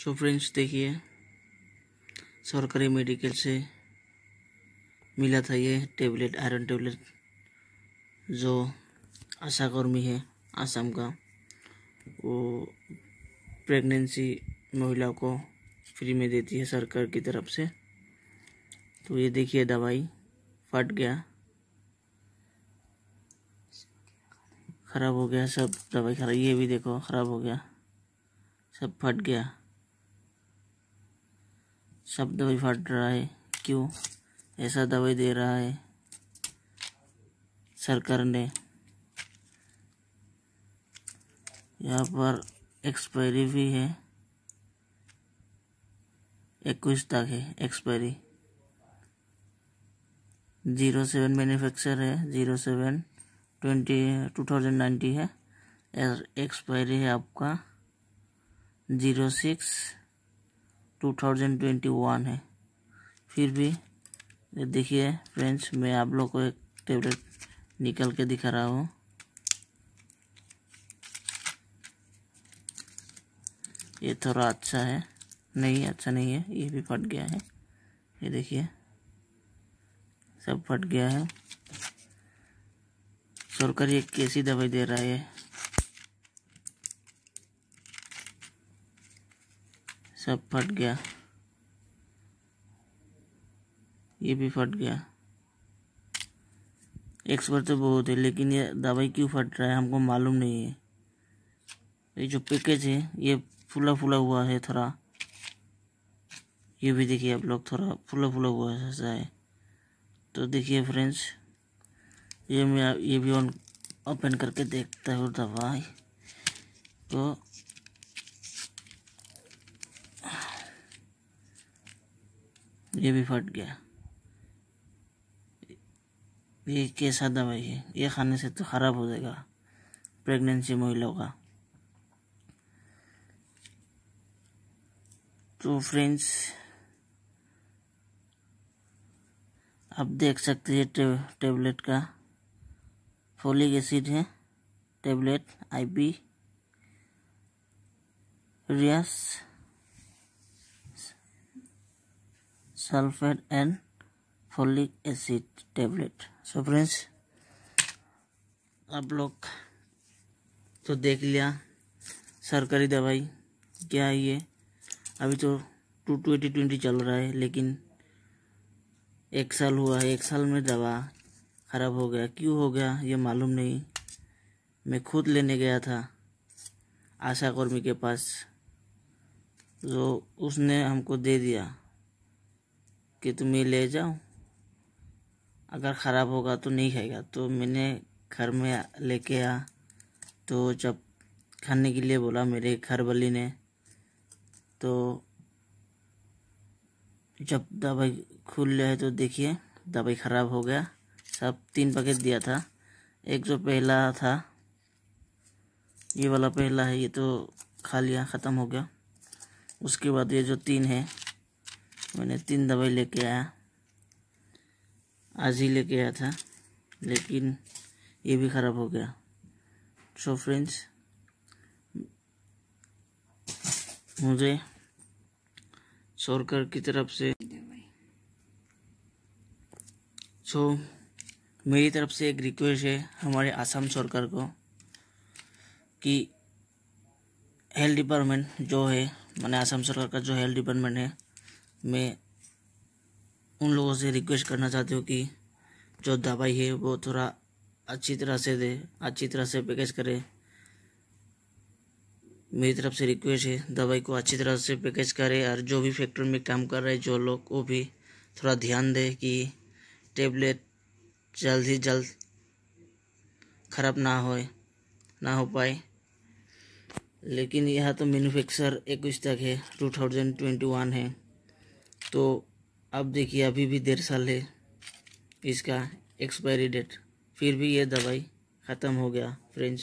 so friends देखिए सरकारी medical से मिला था ये टेबलेट आयरन टेबलेट जो आशाकर्मी है आसाम का वो प्रेगनेंसी महिलाओं को फ्री में देती है सरकार की तरफ से तो ये देखिए दवाई फट गया ख़राब हो गया सब दवाई खराब ये भी देखो ख़राब हो गया सब फट गया सब दवाई फट रहा है क्यों ऐसा दवाई दे रहा है सरकार ने यहाँ पर एक्सपायरी भी है इक्कीस तक है एक्सपायरी जीरो सेवन मैन्युफैक्चर है zero seven twenty two thousand ninety है एक्सपायरी है आपका zero six two thousand twenty one है फिर भी ये देखिए फ्रेंड्स मैं आप लोग को एक टेबलेट निकल के दिखा रहा हूँ ये थोड़ा अच्छा है नहीं अच्छा नहीं है ये भी फट गया है ये देखिए सब फट गया है सरकारी एक कैसी दवाई दे रहा है सब फट गया ये भी फट गया एक्सपर्ट तो बहुत है लेकिन ये दवाई क्यों फट रहा है हमको मालूम नहीं है ये जो पैकेज है ये फूला फूला हुआ है थोड़ा ये भी देखिए आप लोग थोड़ा फूला फूला हुआ है ऐसा है तो देखिए फ्रेंड्स ये मैं ये भी ऑन ओपन करके देखता हूँ दवाई तो ये भी फट गया ये कैसा दवाई है ये खाने से तो ख़राब हो जाएगा प्रेगनेंसी महिलाओं का तो फ्रेंड्स आप देख सकते हैं टे, टेबलेट का फोलिक एसिड है tablet IP ferrous sulphate and folic acid tablet so friends आप लोग तो देख लिया सरकारी दवाई क्या है ये अभी तो टू ट्वेंटी ट्वेंटी चल रहा है लेकिन एक साल हुआ है एक साल में दवा ख़राब हो गया क्यों हो गया ये मालूम नहीं मैं खुद लेने गया था आशा कर्मी के पास जो उसने हमको दे दिया कि तुम्हें ले जाओ अगर ख़राब होगा तो नहीं खाएगा तो मैंने घर में लेके आ तो जब खाने के लिए बोला मेरे घर वाली ने तो जब दवाई खुल रहे तो देखिए दवाई ख़राब हो गया सब तीन पैकेट दिया था एक जो पहला था ये वाला पहला है ये तो खा लिया ख़त्म हो गया उसके बाद ये जो तीन है मैंने तीन दवाई लेके आया आज ही लेके आया था लेकिन ये भी ख़राब हो गया सो फ्रेंड्स मुझे सरकार की तरफ से सो मेरी तरफ से एक रिक्वेस्ट है हमारे आसाम सरकार को कि हेल्थ डिपार्टमेंट जो है मैंने आसाम सरकार का जो हेल्थ डिपार्टमेंट है मैं उन लोगों से रिक्वेस्ट करना चाहती हूँ कि जो दवाई है वो थोड़ा अच्छी तरह से दे अच्छी तरह से पैकेज करे मेरी तरफ से रिक्वेस्ट है दवाई को अच्छी तरह से पैकेज करे और जो भी फैक्ट्री में काम कर रहे जो लोग वो भी थोड़ा ध्यान दें कि टेबलेट जल्द ही जल्द खराब ना हो ना हो पाए लेकिन यह तो मैन्युफैक्चर इक्कीस तक है टू थाउजेंड ट्वेंटी वन है तो अब देखिए अभी भी डेढ़ साल है इसका एक्सपायरी डेट फिर भी ये दवाई ख़त्म हो गया फ्रेंड्स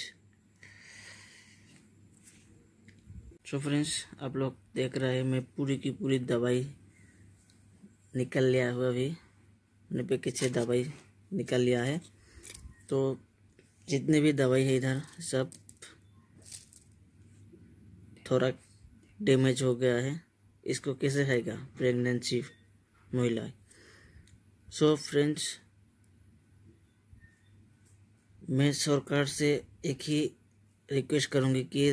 सो फ्रेंड्स आप लोग देख रहे हैं मैं पूरी की पूरी दवाई निकल लिया हुआ अभी अपने पैकेज से दवाई निकल लिया है तो जितने भी दवाई है इधर सब थोड़ा डैमेज हो गया है इसको कैसे खाएगा प्रेगनेंसी महिला सो फ्रेंड्स मैं सरकार से एक ही रिक्वेस्ट करूँगी कि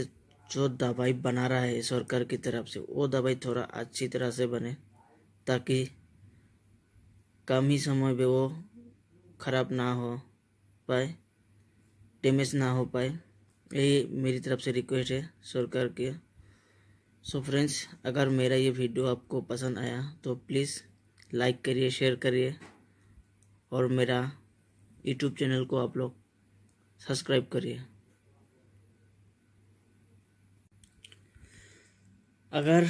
जो दवाई बना रहा है सरकार की तरफ से वो दवाई थोड़ा अच्छी तरह से बने ताकि कम ही समय में वो खराब ना हो पाए डैमेज ना हो पाए यही मेरी तरफ से रिक्वेस्ट है सरकार के सो so फ्रेंड्स अगर मेरा ये वीडियो आपको पसंद आया तो प्लीज़ लाइक करिए शेयर करिए और मेरा यूट्यूब चैनल को आप लोग सब्सक्राइब करिए अगर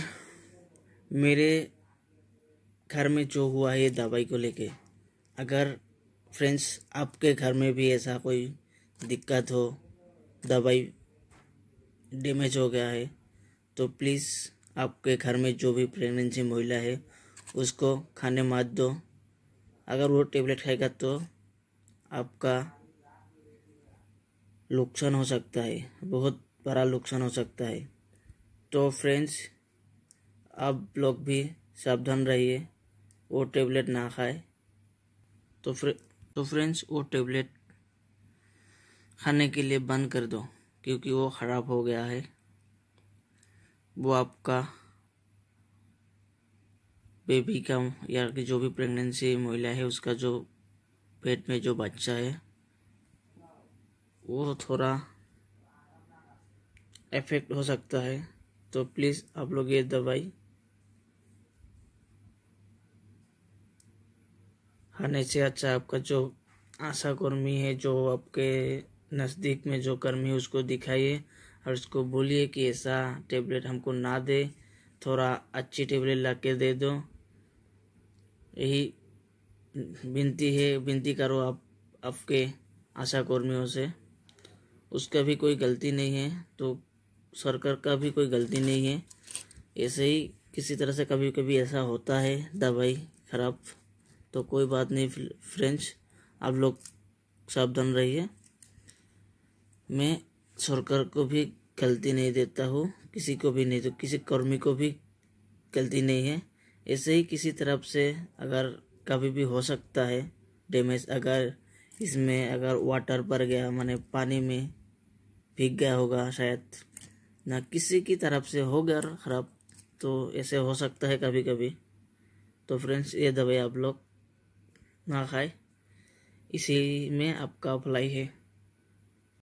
मेरे घर में जो हुआ है दवाई को लेके अगर फ्रेंड्स आपके घर में भी ऐसा कोई दिक्कत हो दवाई डैमेज हो गया है तो प्लीज़ आपके घर में जो भी प्रेगनेंसी महिला है उसको खाने मत दो अगर वो टेबलेट खाएगा तो आपका नुकसान हो सकता है बहुत बड़ा नुकसान हो सकता है तो फ्रेंड्स आप लोग भी सावधान रहिए वो टेबलेट ना खाए तो फ्रे तो फ्रेंड्स वो टेबलेट खाने के लिए बंद कर दो क्योंकि वो ख़राब हो गया है वो आपका बेबी का या कि जो भी प्रेगनेंसी महिला है उसका जो पेट में जो बच्चा है वो थोड़ा इफेक्ट हो सकता है तो प्लीज़ आप लोग ये दवाई खाने से अच्छा आपका जो आशा कर्मी है जो आपके नज़दीक में जो कर्मी है उसको दिखाइए और उसको बोलिए कि ऐसा टेबलेट हमको ना दे थोड़ा अच्छी टेबलेट ला के दे दो यही विनती है विनती करो आप आपके आशा कर्मियों से उसका भी कोई गलती नहीं है तो सरकार का भी कोई गलती नहीं है ऐसे ही किसी तरह से कभी कभी ऐसा होता है दवाई ख़राब तो कोई बात नहीं फ्रेंच आप लोग सावधान रहिए मैं सरकार को भी गलती नहीं देता हूँ किसी को भी नहीं तो किसी कर्मी को भी गलती नहीं है ऐसे ही किसी तरफ से अगर कभी भी हो सकता है डैमेज अगर इसमें अगर वाटर भर गया माने पानी में भीग गया होगा शायद ना किसी की तरफ से हो गया ख़राब तो ऐसे हो सकता है कभी कभी तो फ्रेंड्स ये दवाई आप लोग ना खाए इसी में आपका भलाई है